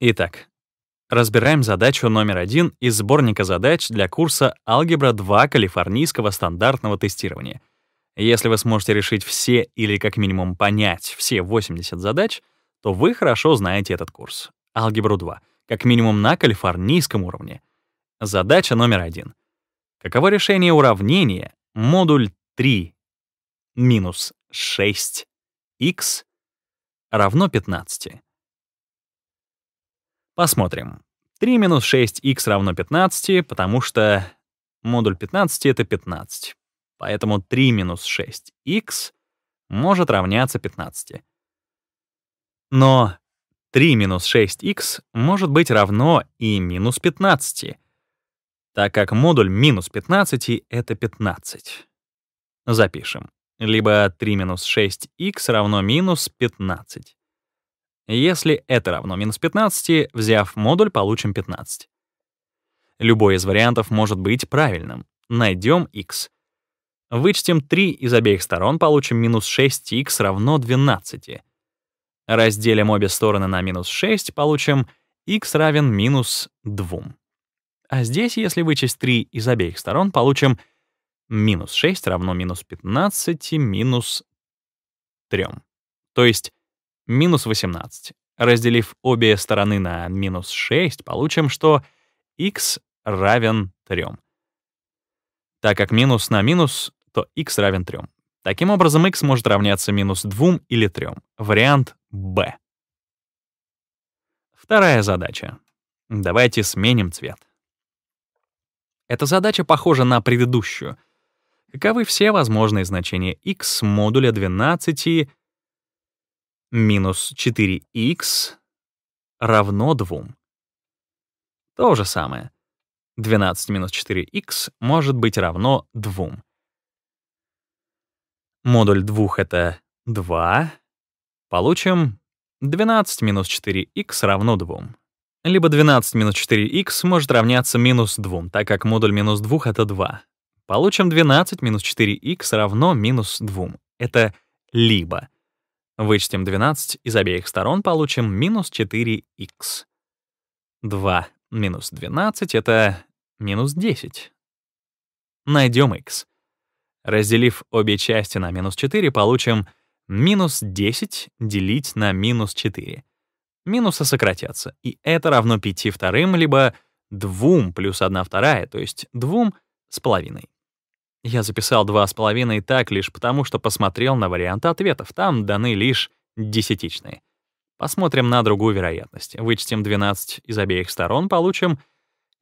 Итак, разбираем задачу номер один из сборника задач для курса «Алгебра 2» калифорнийского стандартного тестирования. Если вы сможете решить все или как минимум понять все 80 задач, то вы хорошо знаете этот курс — «Алгебру 2», как минимум на калифорнийском уровне. Задача номер один. Каково решение уравнения модуль 3 минус 6х равно 15? Посмотрим. 3 минус 6х равно 15, потому что модуль 15 — это 15. Поэтому 3 минус 6х может равняться 15. Но 3 минус 6х может быть равно и минус 15, так как модуль минус 15 — это 15. Запишем. Либо 3 минус 6х равно минус 15. Если это равно минус 15, взяв модуль, получим 15. Любой из вариантов может быть правильным. Найдем x. Вычтем 3 из обеих сторон, получим минус 6х равно 12. Разделим обе стороны на минус 6, получим x равен минус 2. А здесь, если вычесть 3 из обеих сторон, получим минус 6 равно минус 15 минус 3. То есть минус 18. Разделив обе стороны на минус 6, получим, что x равен 3. Так как минус на минус, то x равен 3. Таким образом, x может равняться минус 2 или 3. Вариант b. Вторая задача. Давайте сменим цвет. Эта задача похожа на предыдущую. Каковы все возможные значения x модуля 12 минус 4х равно 2. То же самое. 12 минус 4х может быть равно 2. Модуль 2 — это 2. Получим 12 минус 4х равно 2. Либо 12 минус 4х может равняться минус 2, так как модуль минус 2 — это 2. Получим 12 минус 4х равно минус 2. Это либо Вычтем 12 из обеих сторон, получим минус 4х. 2 минус 12 — это минус 10. Найдем х. Разделив обе части на минус 4, получим минус 10 делить на минус 4. Минусы сократятся, и это равно 5 вторым, либо 2 плюс 1 вторая, то есть 2 с половиной. Я записал два с половиной так лишь потому, что посмотрел на варианты ответов. Там даны лишь десятичные. Посмотрим на другую вероятность. Вычтем 12 из обеих сторон, получим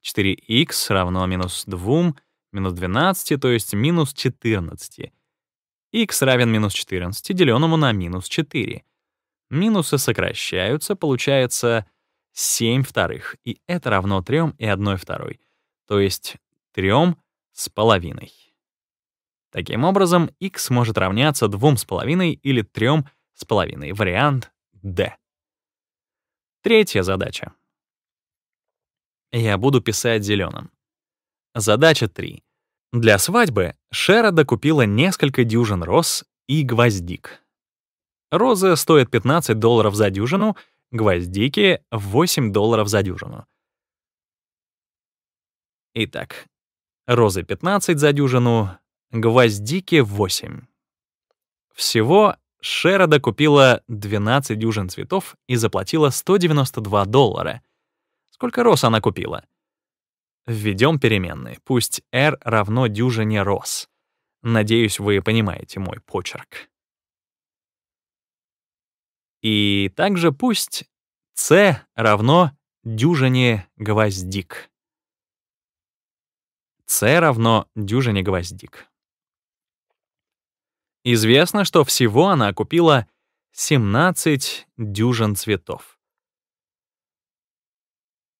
4х равно минус 2, минус 12, то есть минус 14. x равен минус 14, деленному на минус 4. Минусы сокращаются, получается 7 вторых, и это равно 3 и 1 второй, то есть 3 с половиной. Таким образом, x может равняться 2,5 или 3,5, вариант d. Третья задача. Я буду писать зеленым. Задача 3. Для свадьбы Шера купила несколько дюжин роз и гвоздик. Розы стоят 15 долларов за дюжину, гвоздики — 8 долларов за дюжину. Итак, розы 15 за дюжину, Гвоздики 8. Всего Шерада купила 12 дюжин цветов и заплатила 192 доллара. Сколько роз она купила? Введем переменные, пусть R равно дюжине роз. Надеюсь, вы понимаете мой почерк. И также пусть C равно дюжине гвоздик. C равно дюжине гвоздик. Известно, что всего она купила 17 дюжин цветов.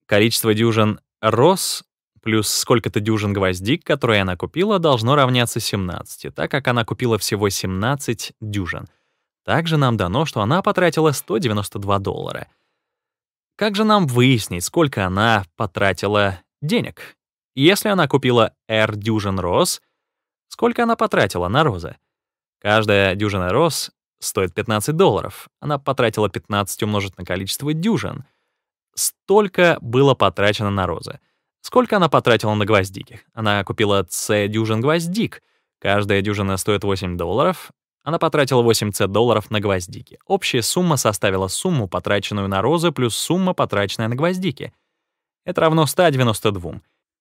Количество дюжин роз плюс сколько-то дюжин гвоздик, которые она купила, должно равняться 17, так как она купила всего 17 дюжин. Также нам дано, что она потратила 192 доллара. Как же нам выяснить, сколько она потратила денег? Если она купила R дюжин роз, сколько она потратила на розы? Каждая дюжина роз стоит 15 долларов. Она потратила 15 умножить на количество дюжин. Столько было потрачено на розы. Сколько она потратила на гвоздики? Она купила С дюжин гвоздик. Каждая дюжина стоит 8 долларов. Она потратила 8 С долларов на гвоздики. Общая сумма составила сумму, потраченную на розы, плюс сумма, потраченная на гвоздики. Это равно 192.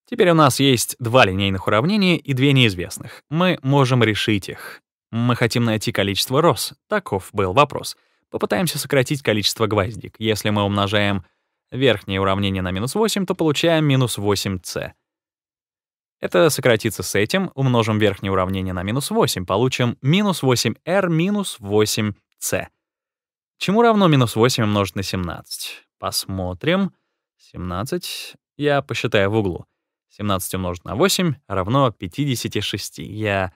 Теперь у нас есть два линейных уравнения и две неизвестных. Мы можем решить их. Мы хотим найти количество роз. Таков был вопрос. Попытаемся сократить количество гвоздик. Если мы умножаем верхнее уравнение на минус 8, то получаем минус 8c. Это сократится с этим, умножим верхнее уравнение на минус 8, получим минус 8r минус 8c. Чему равно минус 8 умножить на 17? Посмотрим. 17 я посчитаю в углу. 17 умножить на 8 равно 56. Я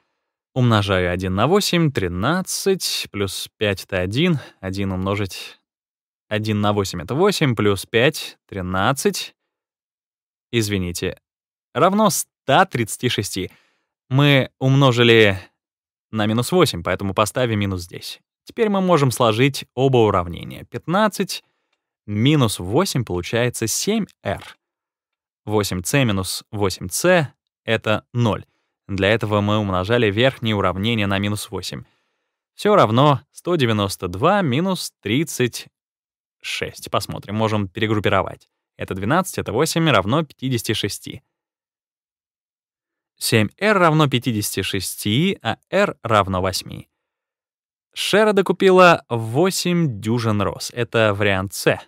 Умножаю 1 на 8, 13, плюс 5 — это 1, 1 умножить 1 на 8 — это 8, плюс 5 — 13, извините, равно 136. Мы умножили на минус 8, поэтому поставим минус здесь. Теперь мы можем сложить оба уравнения. 15 минус 8 получается 7r. 8c минус 8c — это 0. Для этого мы умножали верхнее уравнение на минус 8. Все равно 192 минус 36. Посмотрим, можем перегруппировать. Это 12, это 8 равно 56. 7r равно 56, а r равно 8. Шера купила 8 дюжин роз. Это вариант С.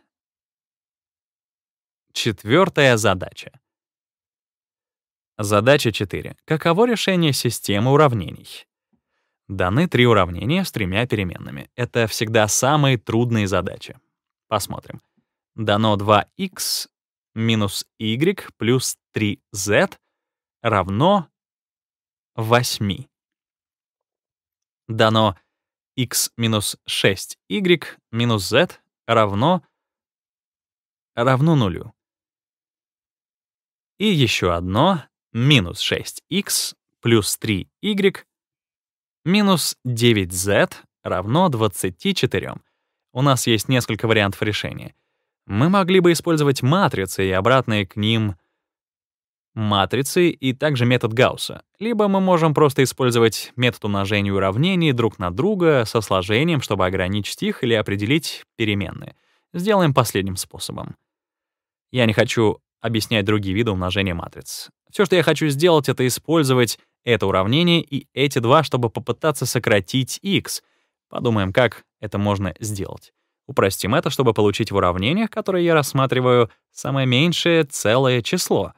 Четвертая задача. Задача 4. Каково решение системы уравнений? Даны три уравнения с тремя переменными. Это всегда самые трудные задачи. Посмотрим. Дано 2x минус y плюс 3z равно 8. Дано x минус 6y минус z равно равно нулю. И еще одно минус 6 х плюс 3y минус 9z равно 24. У нас есть несколько вариантов решения. Мы могли бы использовать матрицы и обратные к ним матрицы и также метод Гаусса. Либо мы можем просто использовать метод умножения уравнений друг на друга со сложением, чтобы ограничить их или определить переменные. Сделаем последним способом. Я не хочу объяснять другие виды умножения матриц. Все, что я хочу сделать, это использовать это уравнение и эти два, чтобы попытаться сократить x. Подумаем, как это можно сделать. Упростим это, чтобы получить в уравнениях, которые я рассматриваю, самое меньшее целое число.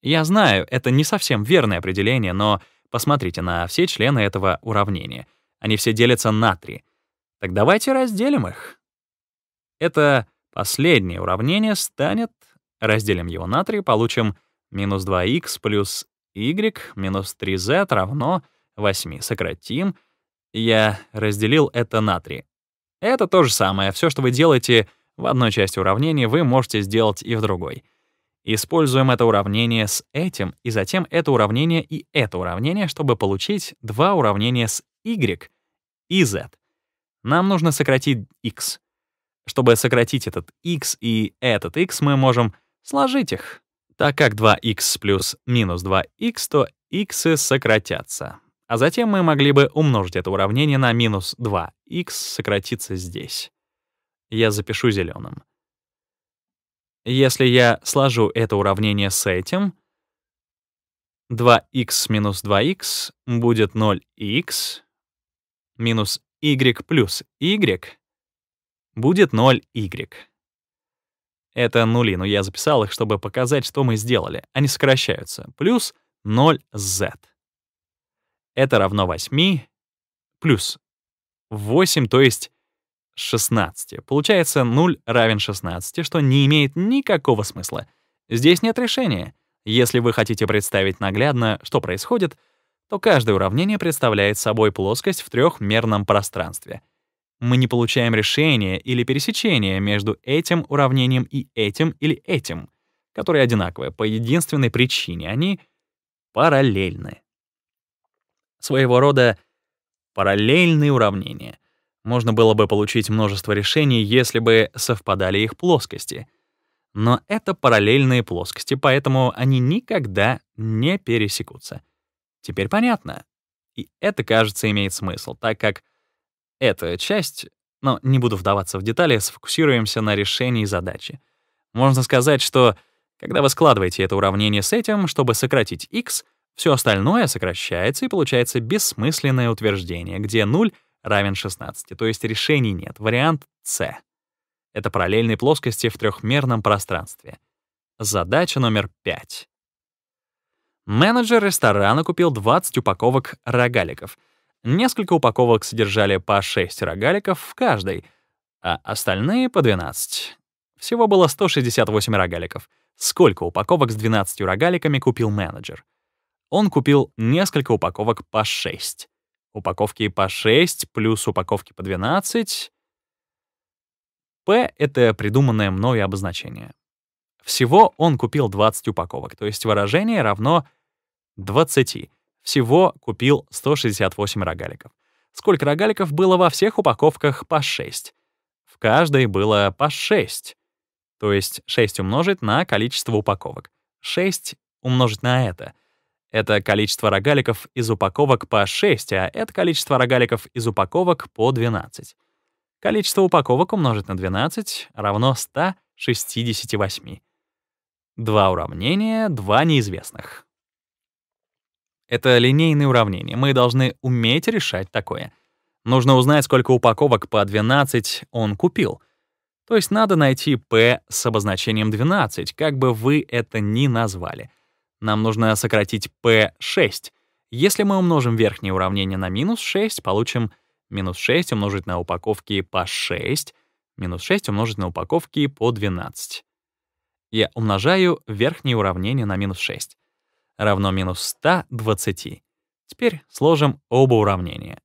Я знаю, это не совсем верное определение, но посмотрите на все члены этого уравнения. Они все делятся на 3. Так давайте разделим их. Это последнее уравнение станет, разделим его на 3, получим Минус 2х плюс y минус 3z равно 8. Сократим. Я разделил это на 3. Это то же самое. Все, что вы делаете в одной части уравнения, вы можете сделать и в другой. Используем это уравнение с этим, и затем это уравнение и это уравнение, чтобы получить два уравнения с y и z. Нам нужно сократить x. Чтобы сократить этот x и этот x, мы можем сложить их, так как 2х плюс минус 2х, то x сократятся. А затем мы могли бы умножить это уравнение на минус 2х сократится здесь. Я запишу зеленым. Если я сложу это уравнение с этим, 2х минус 2х будет 0х, минус y плюс y будет 0y. Это нули, но я записал их, чтобы показать, что мы сделали. Они сокращаются. Плюс 0z. Это равно 8 плюс 8, то есть 16. Получается 0 равен 16, что не имеет никакого смысла. Здесь нет решения. Если вы хотите представить наглядно, что происходит, то каждое уравнение представляет собой плоскость в трехмерном пространстве — мы не получаем решения или пересечения между этим уравнением и этим или этим, которые одинаковые по единственной причине, они параллельны. Своего рода параллельные уравнения. Можно было бы получить множество решений, если бы совпадали их плоскости. Но это параллельные плоскости, поэтому они никогда не пересекутся. Теперь понятно. И это, кажется, имеет смысл, так как эта часть, но не буду вдаваться в детали, сфокусируемся на решении задачи. Можно сказать, что когда вы складываете это уравнение с этим, чтобы сократить x, все остальное сокращается и получается бессмысленное утверждение, где 0 равен 16, то есть решений нет, вариант c. Это параллельные плоскости в трехмерном пространстве. Задача номер 5. Менеджер ресторана купил 20 упаковок рогаликов — Несколько упаковок содержали по 6 рогаликов в каждой, а остальные — по 12. Всего было 168 рогаликов. Сколько упаковок с 12 рогаликами купил менеджер? Он купил несколько упаковок по 6. Упаковки по 6 плюс упаковки по 12. «П» — это придуманное мною обозначение. Всего он купил 20 упаковок, то есть выражение равно 20. Всего купил 168 рогаликов. Сколько рогаликов было во всех упаковках по 6? В каждой было по 6. То есть 6 умножить на количество упаковок. 6 умножить на это. Это количество рогаликов из упаковок по 6, а это количество рогаликов из упаковок по 12. Количество упаковок умножить на 12 равно 168. Два уравнения, два неизвестных. Это линейные уравнения. Мы должны уметь решать такое. Нужно узнать, сколько упаковок по 12 он купил. То есть надо найти P с обозначением 12, как бы вы это ни назвали. Нам нужно сократить P6. Если мы умножим верхнее уравнение на минус 6, получим минус 6 умножить на упаковки по 6, минус 6 умножить на упаковки по 12. Я умножаю верхнее уравнение на минус 6 равно минус 120. Теперь сложим оба уравнения.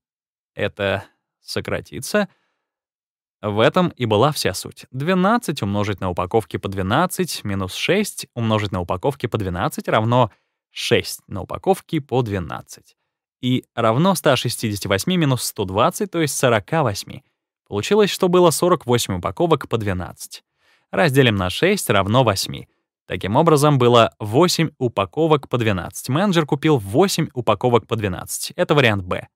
Это сократится. В этом и была вся суть. 12 умножить на упаковки по 12 минус 6 умножить на упаковки по 12 равно 6 на упаковки по 12. И равно 168 минус 120, то есть 48. Получилось, что было 48 упаковок по 12. Разделим на 6 равно 8. Таким образом, было 8 упаковок по 12. Менеджер купил 8 упаковок по 12. Это вариант Б.